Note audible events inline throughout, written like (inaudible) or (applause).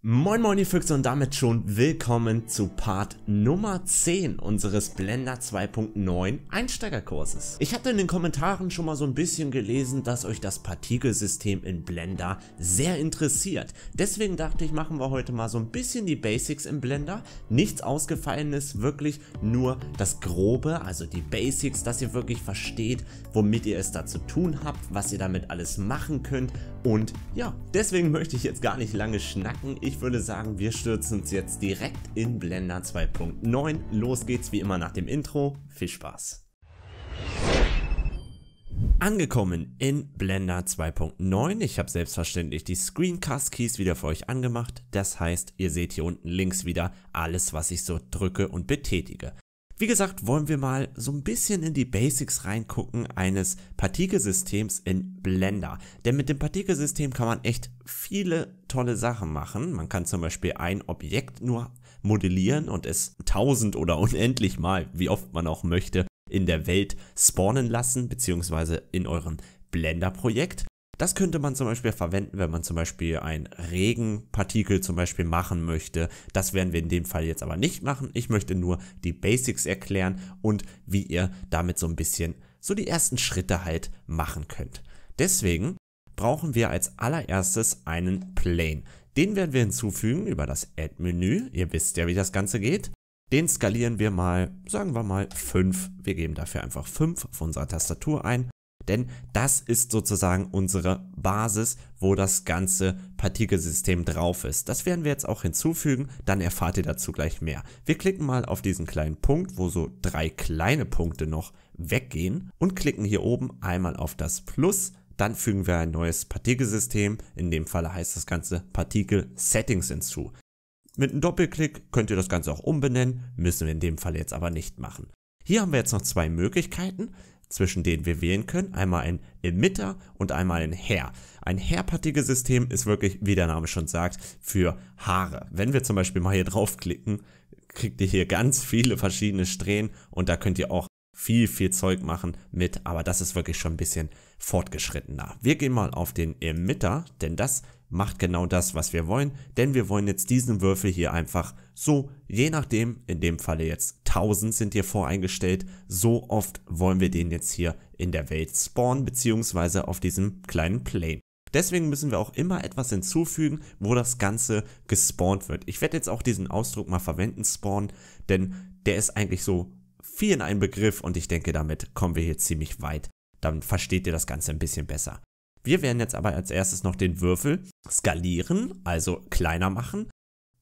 Moin moin die Füchse und damit schon willkommen zu Part Nummer 10 unseres Blender 2.9 Einsteigerkurses. Ich hatte in den Kommentaren schon mal so ein bisschen gelesen, dass euch das Partikelsystem in Blender sehr interessiert. Deswegen dachte ich, machen wir heute mal so ein bisschen die Basics im Blender. Nichts Ausgefallenes, wirklich nur das Grobe, also die Basics, dass ihr wirklich versteht, womit ihr es da zu tun habt, was ihr damit alles machen könnt. Und ja, deswegen möchte ich jetzt gar nicht lange schnacken ich würde sagen, wir stürzen uns jetzt direkt in Blender 2.9. Los geht's wie immer nach dem Intro. Viel Spaß! Angekommen in Blender 2.9. Ich habe selbstverständlich die Screencast Keys wieder für euch angemacht. Das heißt, ihr seht hier unten links wieder alles, was ich so drücke und betätige. Wie gesagt, wollen wir mal so ein bisschen in die Basics reingucken eines Partikelsystems in Blender. Denn mit dem Partikelsystem kann man echt viele tolle Sachen machen. Man kann zum Beispiel ein Objekt nur modellieren und es tausend oder (laughs) unendlich mal, wie oft man auch möchte, in der Welt spawnen lassen, beziehungsweise in eurem Blender-Projekt. Das könnte man zum Beispiel verwenden, wenn man zum Beispiel ein Regenpartikel zum Beispiel machen möchte. Das werden wir in dem Fall jetzt aber nicht machen. Ich möchte nur die Basics erklären und wie ihr damit so ein bisschen so die ersten Schritte halt machen könnt. Deswegen brauchen wir als allererstes einen Plane. Den werden wir hinzufügen über das Add-Menü. Ihr wisst ja, wie das Ganze geht. Den skalieren wir mal, sagen wir mal 5. Wir geben dafür einfach 5 auf unserer Tastatur ein denn das ist sozusagen unsere Basis, wo das ganze Partikelsystem drauf ist. Das werden wir jetzt auch hinzufügen, dann erfahrt ihr dazu gleich mehr. Wir klicken mal auf diesen kleinen Punkt, wo so drei kleine Punkte noch weggehen und klicken hier oben einmal auf das Plus, dann fügen wir ein neues Partikelsystem, in dem Fall heißt das Ganze Partikel Settings hinzu. Mit einem Doppelklick könnt ihr das Ganze auch umbenennen, müssen wir in dem Fall jetzt aber nicht machen. Hier haben wir jetzt noch zwei Möglichkeiten zwischen denen wir wählen können. Einmal ein Emitter und einmal ein Hair. Ein hairpartiges System ist wirklich, wie der Name schon sagt, für Haare. Wenn wir zum Beispiel mal hier draufklicken, kriegt ihr hier ganz viele verschiedene Strähnen und da könnt ihr auch viel, viel Zeug machen mit, aber das ist wirklich schon ein bisschen fortgeschrittener. Wir gehen mal auf den Emitter, denn das macht genau das, was wir wollen, denn wir wollen jetzt diesen Würfel hier einfach so, je nachdem, in dem Falle jetzt 1000 sind dir voreingestellt. So oft wollen wir den jetzt hier in der Welt spawnen, beziehungsweise auf diesem kleinen Plane. Deswegen müssen wir auch immer etwas hinzufügen, wo das Ganze gespawnt wird. Ich werde jetzt auch diesen Ausdruck mal verwenden, spawn, denn der ist eigentlich so viel in einem Begriff und ich denke, damit kommen wir hier ziemlich weit. Dann versteht ihr das Ganze ein bisschen besser. Wir werden jetzt aber als erstes noch den Würfel skalieren, also kleiner machen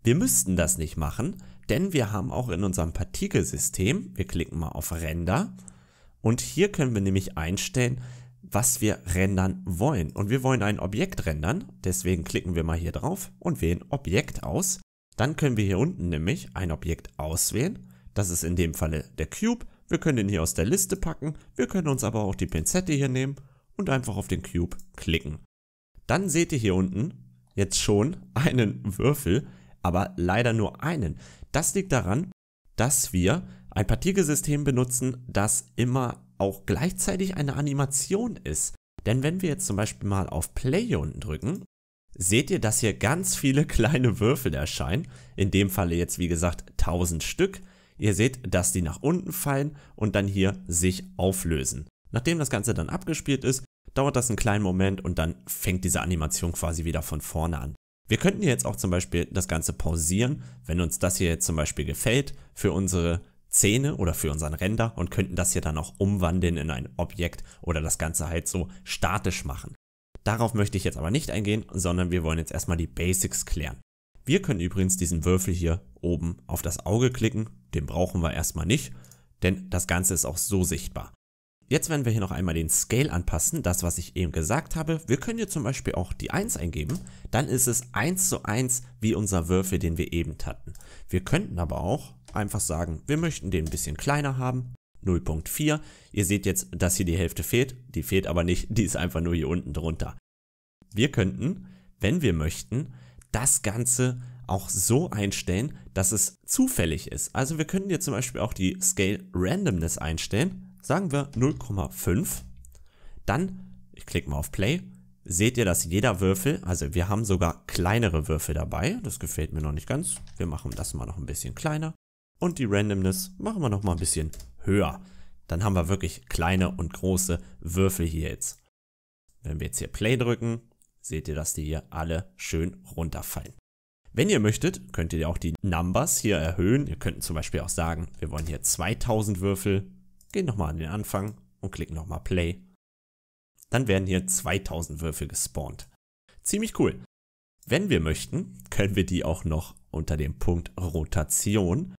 wir müssten das nicht machen, denn wir haben auch in unserem Partikelsystem, wir klicken mal auf Render und hier können wir nämlich einstellen, was wir rendern wollen. Und wir wollen ein Objekt rendern, deswegen klicken wir mal hier drauf und wählen Objekt aus. Dann können wir hier unten nämlich ein Objekt auswählen. Das ist in dem Falle der Cube. Wir können den hier aus der Liste packen. Wir können uns aber auch die Pinzette hier nehmen und einfach auf den Cube klicken. Dann seht ihr hier unten jetzt schon einen Würfel, aber leider nur einen. Das liegt daran, dass wir ein Partikelsystem benutzen, das immer auch gleichzeitig eine Animation ist. Denn wenn wir jetzt zum Beispiel mal auf Play hier unten drücken, seht ihr, dass hier ganz viele (laughs) kleine Würfel erscheinen. In dem Falle jetzt wie gesagt 1000 Stück. Ihr seht, dass die nach unten fallen und dann hier sich auflösen. Nachdem das Ganze dann abgespielt ist, dauert das einen kleinen Moment und dann fängt diese Animation quasi wieder von vorne an. Wir könnten jetzt auch zum Beispiel das Ganze pausieren, wenn uns das hier jetzt zum Beispiel gefällt, für unsere Szene oder für unseren Render und könnten das hier dann auch umwandeln in ein Objekt oder das Ganze halt so statisch machen. Darauf möchte ich jetzt aber nicht eingehen, sondern wir wollen jetzt erstmal die Basics klären. Wir können übrigens diesen Würfel hier oben auf das Auge klicken, den brauchen wir erstmal nicht, denn das Ganze ist auch so sichtbar. Jetzt werden wir hier noch einmal den Scale anpassen, das was ich eben gesagt habe. Wir können hier zum Beispiel auch die 1 eingeben, dann ist es 1 zu 1 wie unser Würfel, den wir eben hatten. Wir könnten aber auch einfach sagen, wir möchten den ein bisschen kleiner haben, 0.4. Ihr seht jetzt, dass hier die Hälfte fehlt, die fehlt aber nicht, die ist einfach nur hier unten drunter. Wir könnten, wenn wir möchten, das Ganze auch so einstellen, dass es zufällig ist. Also wir können hier zum Beispiel auch die Scale Randomness einstellen sagen wir 0,5, dann, ich klicke mal auf Play, seht ihr, dass jeder Würfel, also wir haben sogar kleinere Würfel dabei, das gefällt mir noch nicht ganz, wir machen das mal noch ein bisschen kleiner und die Randomness machen wir noch mal ein bisschen höher. Dann haben wir wirklich kleine und große Würfel hier jetzt. Wenn wir jetzt hier Play drücken, seht ihr, dass die hier alle schön runterfallen. Wenn ihr möchtet, könnt ihr auch die Numbers hier erhöhen. Ihr könnt zum Beispiel auch sagen, wir wollen hier 2000 Würfel gehen nochmal an den Anfang und klicken nochmal Play. Dann werden hier 2000 Würfel gespawnt. Ziemlich cool. Wenn wir möchten, können wir die auch noch unter dem Punkt Rotation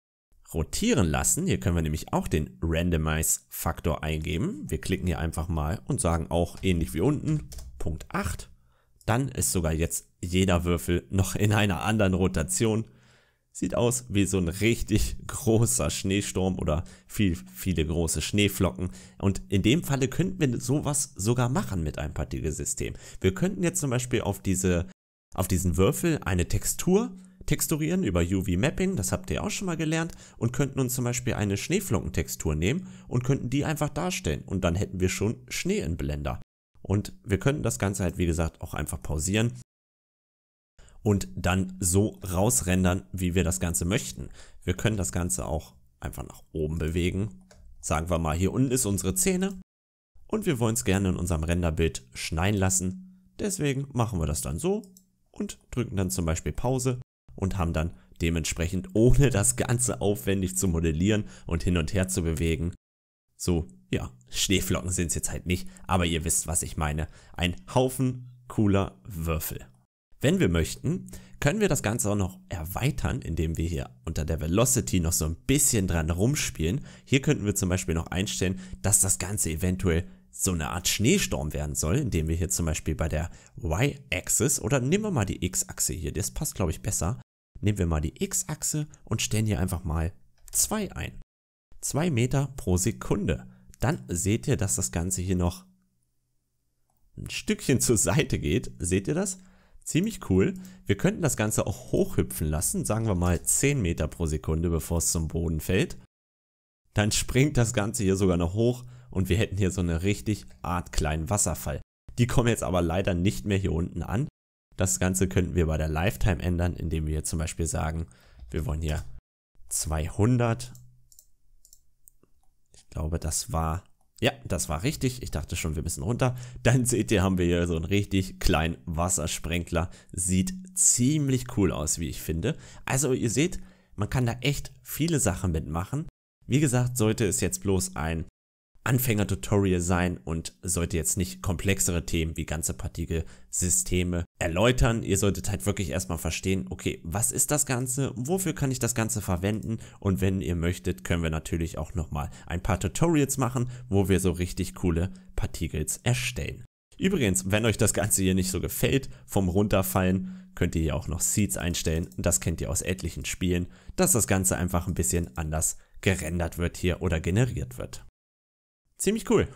rotieren lassen. Hier können wir nämlich auch den Randomize Faktor eingeben. Wir klicken hier einfach mal und sagen auch ähnlich wie unten Punkt 8. Dann ist sogar jetzt jeder Würfel noch in einer anderen Rotation Sieht aus wie so ein richtig (laughs) großer Schneesturm oder viel, viele große Schneeflocken. Und in dem Falle könnten wir sowas sogar machen mit einem Partikelsystem. Wir könnten jetzt zum Beispiel auf, diese, auf diesen Würfel eine Textur texturieren über UV-Mapping, das habt ihr auch schon mal gelernt, und könnten uns zum Beispiel eine Schneeflockentextur nehmen und könnten die einfach darstellen und dann hätten wir schon Schnee in Blender. Und wir könnten das Ganze halt, wie gesagt, auch einfach pausieren und dann so rausrendern, wie wir das Ganze möchten. Wir können das Ganze auch einfach nach oben bewegen. Sagen wir mal, hier unten ist unsere Zähne und wir wollen es gerne in unserem Renderbild schneien lassen. Deswegen machen wir das dann so und drücken dann zum Beispiel Pause und haben dann dementsprechend, ohne das Ganze aufwendig zu modellieren und hin und her zu bewegen, so, ja, Schneeflocken sind es jetzt halt nicht, aber ihr wisst, was ich meine. Ein Haufen cooler Würfel. Wenn wir möchten, können wir das Ganze auch noch erweitern, indem wir hier unter der Velocity noch so ein bisschen dran rumspielen. Hier könnten wir zum Beispiel noch einstellen, dass das Ganze eventuell so eine Art Schneesturm werden soll, indem wir hier zum Beispiel bei der Y-Axis oder nehmen wir mal die X-Achse hier, das passt glaube ich besser. Nehmen wir mal die X-Achse und stellen hier einfach mal 2 ein. 2 Meter pro Sekunde. Dann seht ihr, dass das Ganze hier noch ein Stückchen zur Seite geht. Seht ihr das? Ziemlich cool. Wir könnten das Ganze auch hochhüpfen lassen, sagen wir mal 10 Meter pro Sekunde, bevor es zum Boden fällt. Dann springt das Ganze hier sogar noch hoch und wir hätten hier so eine richtig Art kleinen Wasserfall. Die kommen jetzt aber leider nicht mehr hier unten an. Das Ganze könnten wir bei der Lifetime ändern, indem wir zum Beispiel sagen, wir wollen hier 200. Ich glaube, das war ja, das war richtig. Ich dachte schon, wir müssen runter. Dann seht ihr, haben wir hier so einen richtig kleinen Wassersprenkler. Sieht ziemlich cool aus, wie ich finde. Also ihr seht, man kann da echt viele Sachen mitmachen. Wie gesagt, sollte es jetzt bloß ein Anfänger-Tutorial sein und sollte jetzt nicht komplexere Themen wie ganze Partikelsysteme erläutern. Ihr solltet halt wirklich erstmal verstehen, okay, was ist das Ganze, wofür kann ich das Ganze verwenden und wenn ihr möchtet, können wir natürlich auch nochmal ein paar Tutorials machen, wo wir so richtig coole Partikels erstellen. Übrigens, wenn euch das Ganze hier nicht so gefällt, vom Runterfallen, könnt ihr hier auch noch Seeds einstellen. Das kennt ihr aus etlichen Spielen, dass das Ganze einfach ein bisschen anders gerendert wird hier oder generiert wird ziemlich cool.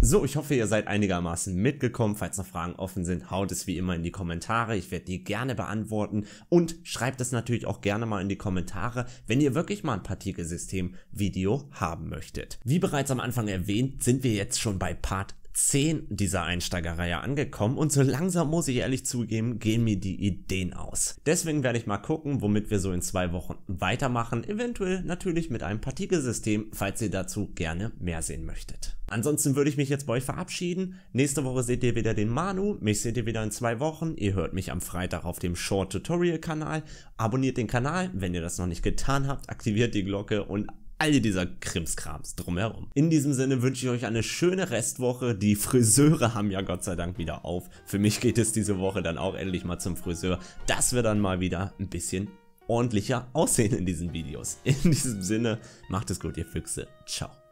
So, ich hoffe, ihr seid einigermaßen mitgekommen. Falls noch Fragen offen sind, haut es wie immer in die Kommentare. Ich werde die gerne beantworten und schreibt es natürlich auch gerne mal in die Kommentare, wenn ihr wirklich mal ein Partikelsystem-Video haben möchtet. Wie bereits am Anfang erwähnt, sind wir jetzt schon bei Part 10 dieser Einsteigerreihe angekommen und so langsam muss ich ehrlich zugeben, gehen mir die Ideen aus. Deswegen werde ich mal gucken, womit wir so in zwei Wochen weitermachen, eventuell natürlich mit einem Partikelsystem, falls ihr dazu gerne mehr sehen möchtet. Ansonsten würde ich mich jetzt bei euch verabschieden. Nächste Woche seht ihr wieder den Manu, mich seht ihr wieder in zwei Wochen. Ihr hört mich am Freitag auf dem Short Tutorial Kanal. Abonniert den Kanal, wenn ihr das noch nicht getan habt, aktiviert die Glocke und all dieser Krimskrams drumherum. In diesem Sinne wünsche ich euch eine schöne Restwoche. Die Friseure haben ja Gott sei Dank wieder auf. Für mich geht es diese Woche dann auch endlich mal zum Friseur, dass wir dann mal wieder ein bisschen ordentlicher aussehen in diesen Videos. In diesem Sinne, macht es gut, ihr Füchse. Ciao.